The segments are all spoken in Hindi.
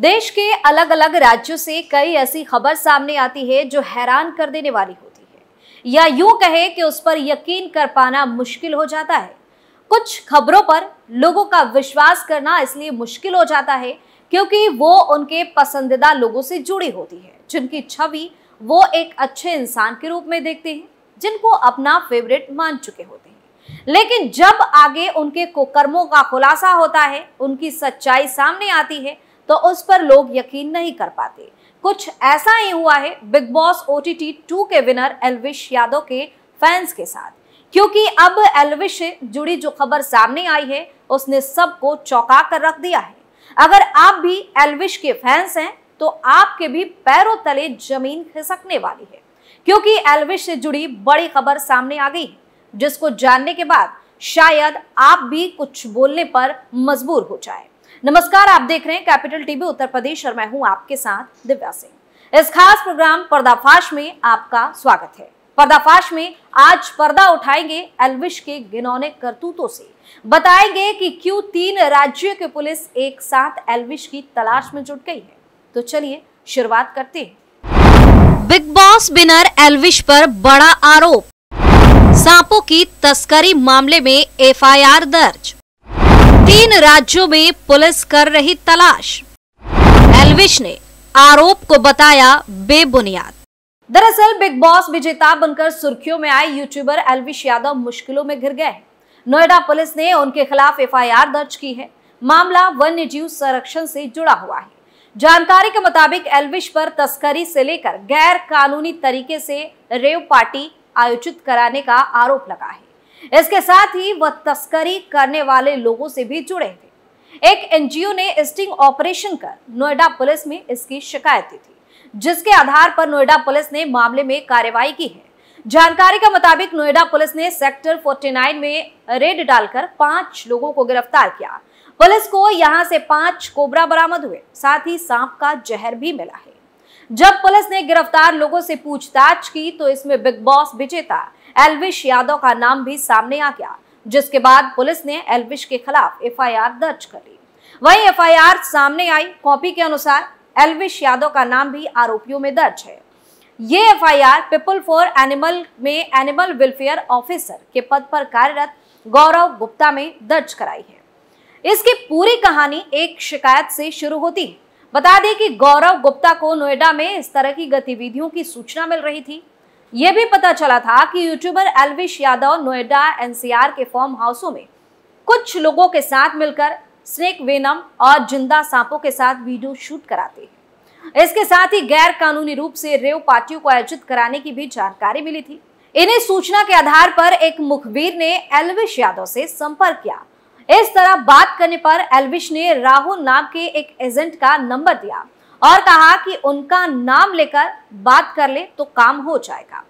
देश के अलग अलग राज्यों से कई ऐसी खबर सामने आती है जो हैरान कर देने वाली होती है या यूं कहे कि उस पर यकीन कर पाना मुश्किल हो जाता है कुछ खबरों पर लोगों का विश्वास करना इसलिए मुश्किल हो जाता है क्योंकि वो उनके पसंदीदा लोगों से जुड़ी होती है जिनकी छवि वो एक अच्छे इंसान के रूप में देखते हैं जिनको अपना फेवरेट मान चुके होते हैं लेकिन जब आगे उनके कुकर्मों का खुलासा होता है उनकी सच्चाई सामने आती है तो उस पर लोग यकीन नहीं कर पाते कुछ ऐसा ही हुआ है Bigg Boss O T T two के विनर एलविश यादव के फैंस के साथ क्योंकि अब एलविश से जुड़ी जो खबर सामने आई है उसने सबको चौंका कर रख दिया है अगर आप भी एलविश के फैंस हैं तो आपके भी पैरों तले जमीन खिसकने वाली है क्योंकि एलविश से जुड़ी बड़ी खबर सामने आ गई है जिसको जानने के बाद शायद आप भी कुछ बोलने पर मजबूर हो जाए नमस्कार आप देख रहे हैं कैपिटल टीवी उत्तर प्रदेश और मैं हूं आपके साथ दिव्या सिंह इस खास प्रोग्राम पर्दाफाश में आपका स्वागत है पर्दाफाश में आज पर्दा उठाएंगे एलविश के गिनौने करतूतों से बताएंगे कि क्यों तीन राज्यों की पुलिस एक साथ एलविश की तलाश में जुट गई है तो चलिए शुरुआत करते हैं बिग बॉस बिनर एलविश पर बड़ा आरोप सांपों की तस्करी मामले में एफआईआर दर्ज तीन राज्यों में पुलिस कर रही तलाश एलविश ने आरोप को बताया बेबुनियाद दरअसल बिग बॉस विजेता बनकर सुर्खियों में आए यूट्यूबर एलविश यादव मुश्किलों में घिर गए नोएडा पुलिस ने उनके खिलाफ एफआईआर दर्ज की है मामला वन्य जीव संरक्षण से जुड़ा हुआ है जानकारी के मुताबिक एलविश पर तस्करी से लेकर गैर कानूनी तरीके से रेव पार्टी आयोजित कराने का आरोप लगा है इसके साथ ही वह तस्करी करने वाले लोगों से भी जुड़े थे एक एनजीओ ने स्टिंग ऑपरेशन कर नोएडा पुलिस में इसकी शिकायत दी थी जिसके आधार पर नोएडा पुलिस ने मामले में कार्रवाई की है जानकारी के मुताबिक नोएडा पुलिस ने सेक्टर 49 में रेड डालकर पांच लोगों को गिरफ्तार किया पुलिस को यहां से पांच कोबरा बरामद हुए साथ ही सांप का जहर भी मिला है जब पुलिस ने गिरफ्तार लोगों से पूछताछ की तो इसमें बिग बॉस विजेता एलविश यादव का नाम भी सामने आ गया जिसके बाद पुलिस ने एलविश के खिलाफ एफआईआर दर्ज कर ली वही एफआईआर सामने आई कॉपी के अनुसार एलविश यादव का नाम भी आरोपियों में दर्ज है ये एफआईआर पीपल फॉर एनिमल में एनिमल वेलफेयर ऑफिसर के पद पर कार्यरत गौरव गुप्ता में दर्ज कराई है इसकी पूरी कहानी एक शिकायत से शुरू होती है बता दें कि गौरव गुप्ता को नोएडा में इस तरह की गतिविधियों की सूचना मिल रही थी यह भी पता चला था कि यूट्यूबर एलविश यादव नोएडा एनसीआर के फॉर्म हाउसों में कुछ लोगों के साथ मिलकर स्नेक वेनम और जिंदा सांपों के साथ वीडियो शूट कराते हैं इसके साथ ही गैर कानूनी रूप से रेव पार्टियों को आयोजित कराने की भी जानकारी मिली थी इन्हें सूचना के आधार पर एक मुखबिर ने एलविश यादव से संपर्क किया इस तरह बात करने पर एलविश ने राहुल नाम के एक एजेंट का नंबर दिया और कहा कि उनका नाम लेकर बात कर ले तो काम हो जाएगा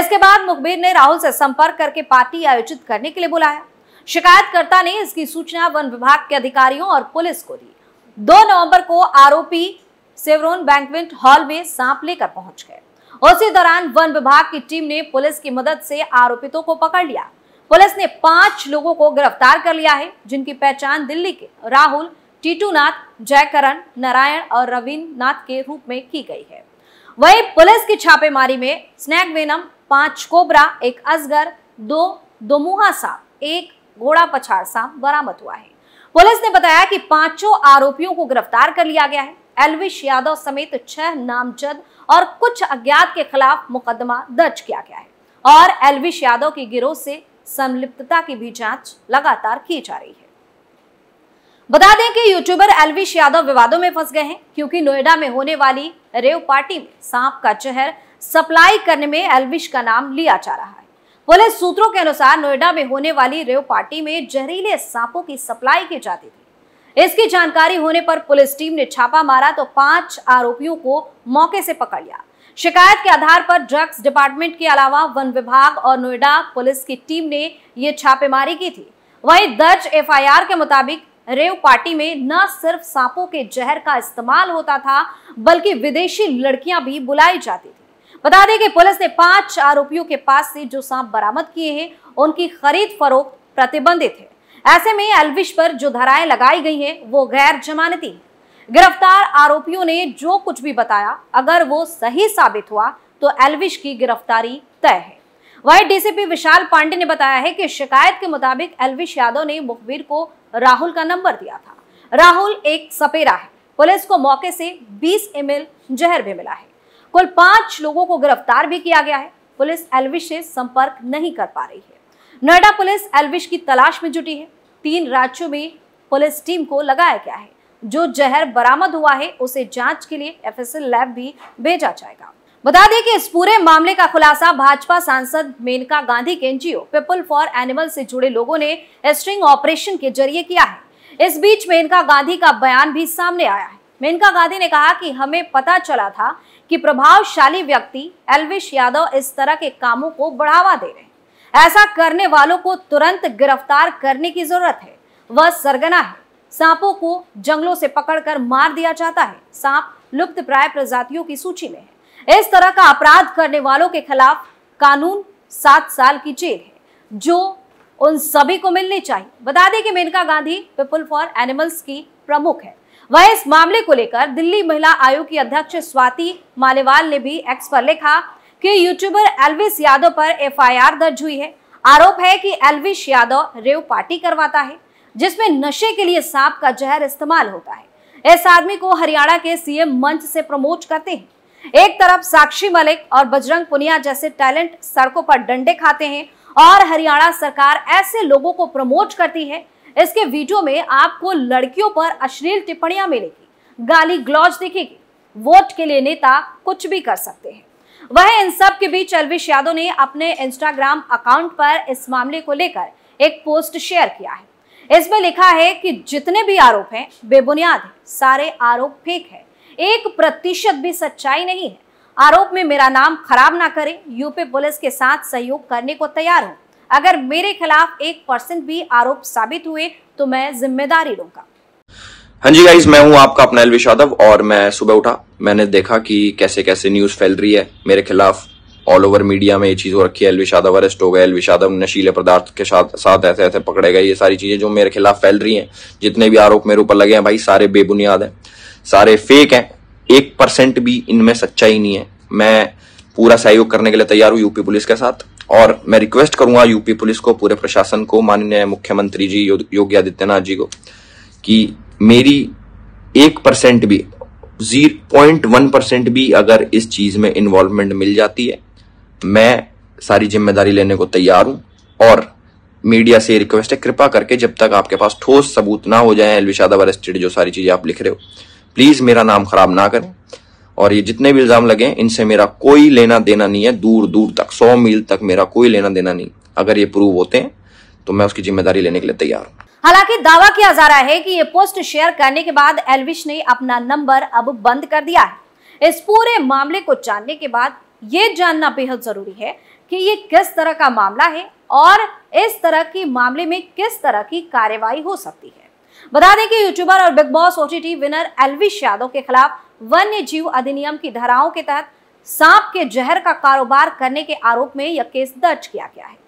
इसके बाद मुखबिर ने राहुल से संपर्क करके पार्टी आयोजित करने के लिए बुलाया शिकायतकर्ता ने इसकी सूचना वन विभाग के अधिकारियों और पुलिस को दी दो नवंबर को आरोपी सेवरोन बैंकवेंट हॉल में सांप लेकर पहुंच गए उसी दौरान वन विभाग की टीम ने पुलिस की मदद से आरोपितों को पकड़ लिया पुलिस ने पांच लोगों को गिरफ्तार कर लिया है जिनकी पहचान दिल्ली के राहुल टीटू नाथ जयकरण नारायण और रविन्द्र नाथ के रूप में की गई है वहीं पुलिस की छापेमारी में स्नैक वेनम पांच कोबरा एक असगर दो दोमुहा सांप एक घोड़ा पछाड़ सांप बरामद हुआ है पुलिस ने बताया कि पांचों आरोपियों को गिरफ्तार कर लिया गया है एलविश यादव समेत छह नामजद और कुछ अज्ञात के खिलाफ मुकदमा दर्ज किया गया है और एलविश यादव की गिरोह से संलिप्तता की भी जांच लगातार की जा रही है बता दें कि यूट्यूबर एलविश यादव विवादों में फंस गए हैं क्योंकि नोएडा में होने वाली रेव पार्टी में सांप का चेहर सप्लाई करने में एलविश का नाम लिया जा रहा है पुलिस सूत्रों के अनुसार नोएडा में होने वाली रेव पार्टी में जहरीले सांपों की सप्लाई की जाती थी इसकी जानकारी होने पर पुलिस टीम ने छापा मारा तो पांच आरोपियों को मौके से पकड़ लिया शिकायत के आधार पर ड्रग्स डिपार्टमेंट के अलावा वन विभाग और नोएडा पुलिस की टीम ने ये छापेमारी की थी वहीं दर्ज एफआईआर के मुताबिक रेव पार्टी में न सिर्फ सांपों के जहर का इस्तेमाल होता था बल्कि विदेशी लड़कियां भी बुलाई जाती थी बता दें कि पुलिस ने पांच आरोपियों के पास से जो सांप बरामद किए हैं उनकी खरीद फरोख्त प्रतिबंधित है ऐसे में एल्विश पर जो धाराएं लगाई गई हैं वो गैर जमानती है गिरफ्तार आरोपियों ने जो कुछ भी बताया अगर वो सही साबित हुआ तो एल्विश की गिरफ्तारी तय है वहीं डीसीपी विशाल पांडे ने बताया है कि शिकायत के मुताबिक एलविश यादव ने मुखबिर को राहुल का नंबर दिया था राहुल एक सपेरा है पुलिस को मौके से 20 एम जहर भी मिला है कुल पांच लोगों को गिरफ्तार भी किया गया है पुलिस एलविश से संपर्क नहीं कर पा रही है नोएडा पुलिस एलविश की तलाश में जुटी है तीन राज्यों में पुलिस टीम को लगाया गया है जो जहर बरामद हुआ है उसे जांच के लिए एफएसएल लैब भी भेजा जाएगा बता दें कि इस पूरे मामले का खुलासा भाजपा सांसद मेनका गांधी के एनजीओ पीपल फॉर एनिमल से जुड़े लोगों ने स्ट्रिंग ऑपरेशन के जरिए किया है इस बीच मेनका गांधी का बयान भी सामने आया है मेनका गांधी ने कहा कि हमें पता चला था कि प्रभावशाली व्यक्ति एलविश यादव इस तरह के कामों को बढ़ावा दे रहे हैं ऐसा करने वालों को तुरंत गिरफ्तार करने की जरूरत है वह सरगना है सांपों को जंगलों से पकड़कर मार दिया जाता है सांप लुप्त प्राय प्रजातियों की सूची में है इस तरह का अपराध करने वालों के खिलाफ कानून सात साल की जेल है जो उन सभी को मिलनी चाहिए बता दें कि Maneka Gandhi People for Animals की प्रमुख है वह इस मामले को लेकर दिल्ली महिला आयोग की अध्यक्ष स्वाति मालेवाल ने भी एक्स पर लिखा कि यूट्यूबर एलविस यादव पर एफआईआर दर्ज हुई है आरोप है कि एलविश यादव रेव पार्टी करवाता है जिसमें नशे के लिए सांप का जहर इस्तेमाल होता है इस आदमी को हरियाणा के सीएम मंच से प्रमोट करते हैं एक तरफ साक्षी मलिक और बजरंग पुनिया जैसे टैलेंट सड़कों पर डंडे खाते हैं और हरियाणा सरकार ऐसे लोगों को प्रमोट करती है इसके वीडियो में आपको लड़कियों पर अश्लील टिप्पणियां मिलेगी गाली ग्लौज दिखेगी वोट के लिए नेता कुछ भी कर सकते हैं वह इन सब के बीच अल्विश यादव ने अपने इंस्टाग्राम अकाउंट पर इस मामले को लेकर एक पोस्ट शेयर किया है इसमें लिखा है कि जितने भी आरोप हैं बेबुनियाद है सारे आरोप फेक है एक प्रतिशत भी सच्चाई नहीं है आरोप में मेरा नाम खराब ना करें यूपी पुलिस के साथ सहयोग करने को तैयार हूं अगर मेरे खिलाफ एक परसेंट भी आरोप साबित हुए तो मैं जिम्मेदारी लूंगा हाँ जी गाइज मैं हूँ आपका अपना एलविश यादव और मैं सुबह उठा मैंने देखा कि कैसे कैसे न्यूज फैल रही है मेरे खिलाफ ऑल ओवर मीडिया में ये चीज हो रखी है एलविश यादव अरेस्ट हो गए एलविश यादव नशीले पदार्थ के साथ साथ ऐसे ऐसे पकड़े गए ये सारी चीजें जो मेरे खिलाफ फैल रही हैं जितने भी आरोप मेरे ऊपर लगे हैं भाई सारे बेबुनियाद हैं सारे फेक हैं एक परसेंट भी इनमें सच्चाई नहीं है मैं पूरा सहयोग करने के लिए तैयार हूँ यूपी पुलिस के साथ और मैं रिक्वेस्ट करूंगा यूपी पुलिस को पूरे प्रशासन को माननीय मुख्यमंत्री जी योगी आदित्यनाथ जी को कि मेरी एक परसेंट भी जीरो पॉइंट वन परसेंट भी अगर इस चीज में इन्वॉल्वमेंट मिल जाती है मैं सारी जिम्मेदारी लेने को तैयार हूं और मीडिया से रिक्वेस्ट है कृपा करके जब तक आपके पास ठोस सबूत ना हो जाए एलविशादाबाद स्टेट जो सारी चीजें आप लिख रहे हो प्लीज मेरा नाम खराब ना करें और ये जितने भी इल्जाम लगे इनसे मेरा कोई लेना देना नहीं है दूर दूर तक सौ मील तक मेरा कोई लेना देना नहीं अगर ये प्रूव होते हैं तो मैं उसकी जिम्मेदारी लेने के लिए तैयार हूँ हालांकि दावा किया जा रहा है कि ये पोस्ट शेयर करने के बाद एलविश ने अपना नंबर अब बंद कर दिया है इस पूरे मामले को जानने के बाद ये जानना बेहद जरूरी है कि ये किस तरह का मामला है और इस तरह के मामले में किस तरह की कार्यवाही हो सकती है बता दें कि यूट्यूबर और Bigg Boss OTT winner Elvish Yadav के खिलाफ वन्य जीव अधिनियम की धाराओं के तहत सांप के जहर का कारोबार करने के आरोप में यह केस दर्ज किया गया है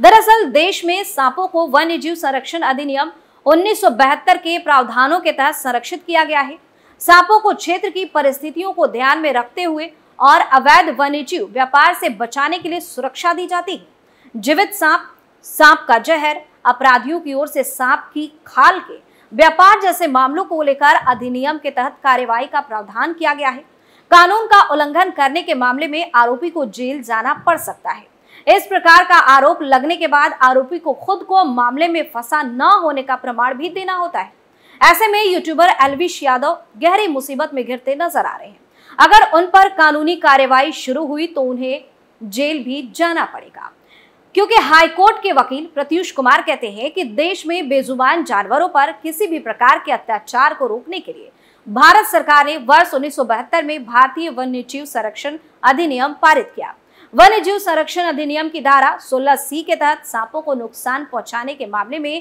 दरअसल देश में सांपों को वन्य जीव संरक्षण अधिनियम उन्नीस के प्रावधानों के तहत संरक्षित किया गया है सांपों को क्षेत्र की परिस्थितियों को ध्यान में रखते हुए और अवैध वन्य जीव व्यापार से बचाने के लिए सुरक्षा दी जाती है जीवित सांप सांप का जहर अपराधियों की ओर से सांप की खाल के व्यापार जैसे मामलों को लेकर अधिनियम के तहत कार्यवाही का प्रावधान किया गया है कानून का उल्लंघन करने के मामले में आरोपी को जेल जाना पड़ सकता है इस प्रकार का आरोप लगने के बाद आरोपी को खुद को मामले में फंसा न होने का प्रमाण भी देना होता है ऐसे में यूट्यूबर एलविश यादव गहरी मुसीबत में घिरते नजर आ रहे हैं अगर उन पर कानूनी कार्यवाही शुरू हुई तो उन्हें जेल भी जाना पड़ेगा क्योंकि कोर्ट के वकील प्रत्युष कुमार कहते हैं कि देश में बेजुबान जानवरों पर किसी भी प्रकार के अत्याचार को रोकने के लिए भारत सरकार ने वर्ष उन्नीस में भारतीय वन्य जीव संरक्षण अधिनियम पारित किया वन्य जीव संरक्षण अधिनियम की धारा 16 सी के तहत सांपों को नुकसान पहुंचाने के मामले में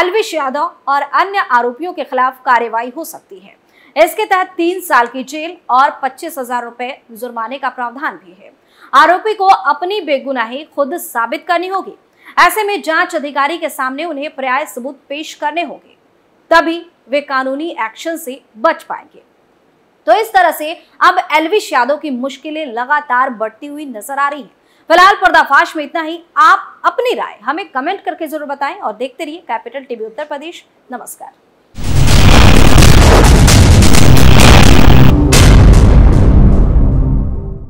एलविश यादव और अन्य आरोपियों के खिलाफ कार्रवाई हो सकती है इसके तहत तीन साल की जेल और पच्चीस हजार रुपए जुर्माने का प्रावधान भी है आरोपी को अपनी बेगुनाही खुद साबित करनी होगी ऐसे में जांच अधिकारी के सामने उन्हें पर्याय सबूत पेश करने होंगे तभी वे कानूनी एक्शन से बच पाएंगे तो इस तरह से अब एलविश यादव की मुश्किलें लगातार बढ़ती हुई नजर आ रही है फिलहाल पर्दाफाश में इतना ही आप अपनी राय हमें कमेंट करके जरूर बताएं और देखते रहिए कैपिटल टीवी उत्तर प्रदेश नमस्कार